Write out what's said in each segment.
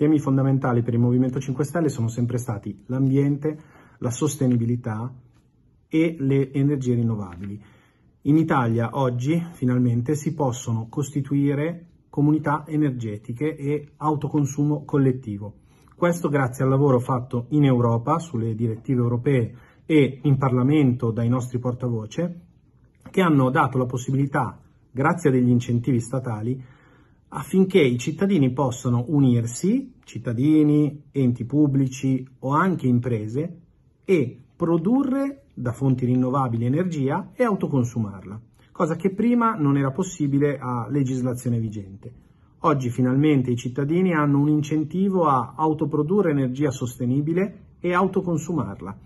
Temi fondamentali per il Movimento 5 Stelle sono sempre stati l'ambiente, la sostenibilità e le energie rinnovabili. In Italia oggi finalmente si possono costituire comunità energetiche e autoconsumo collettivo. Questo grazie al lavoro fatto in Europa sulle direttive europee e in Parlamento dai nostri portavoce che hanno dato la possibilità, grazie a degli incentivi statali, affinché i cittadini possano unirsi, cittadini, enti pubblici o anche imprese, e produrre da fonti rinnovabili energia e autoconsumarla, cosa che prima non era possibile a legislazione vigente. Oggi finalmente i cittadini hanno un incentivo a autoprodurre energia sostenibile e autoconsumarla.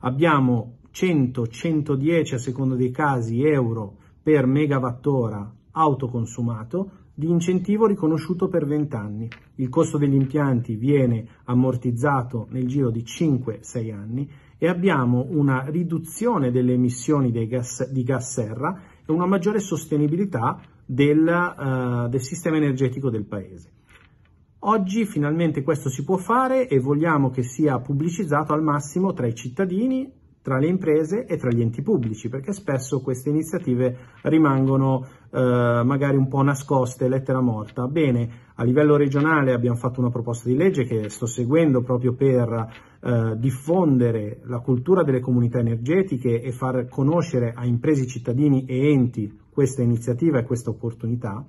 Abbiamo 100-110 a seconda dei casi euro per megawattora autoconsumato di incentivo riconosciuto per 20 anni. Il costo degli impianti viene ammortizzato nel giro di 5-6 anni e abbiamo una riduzione delle emissioni gas, di gas serra e una maggiore sostenibilità del, uh, del sistema energetico del paese. Oggi finalmente questo si può fare e vogliamo che sia pubblicizzato al massimo tra i cittadini, tra le imprese e tra gli enti pubblici, perché spesso queste iniziative rimangono eh, magari un po' nascoste, lettera morta. Bene, a livello regionale abbiamo fatto una proposta di legge che sto seguendo proprio per eh, diffondere la cultura delle comunità energetiche e far conoscere a imprese, cittadini e enti questa iniziativa e questa opportunità,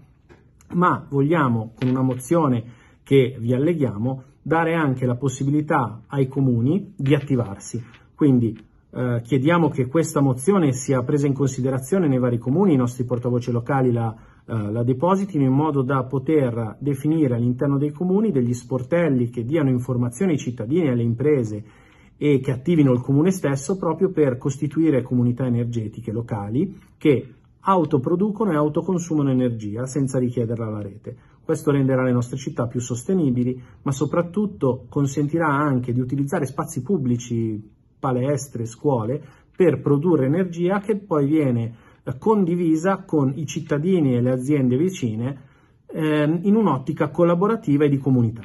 ma vogliamo con una mozione che vi alleghiamo dare anche la possibilità ai comuni di attivarsi. Quindi eh, chiediamo che questa mozione sia presa in considerazione nei vari comuni, i nostri portavoce locali la, eh, la depositino in modo da poter definire all'interno dei comuni degli sportelli che diano informazioni ai cittadini e alle imprese e che attivino il comune stesso proprio per costituire comunità energetiche locali che autoproducono e autoconsumano energia senza richiederla alla rete. Questo renderà le nostre città più sostenibili, ma soprattutto consentirà anche di utilizzare spazi pubblici palestre, scuole, per produrre energia che poi viene eh, condivisa con i cittadini e le aziende vicine eh, in un'ottica collaborativa e di comunità.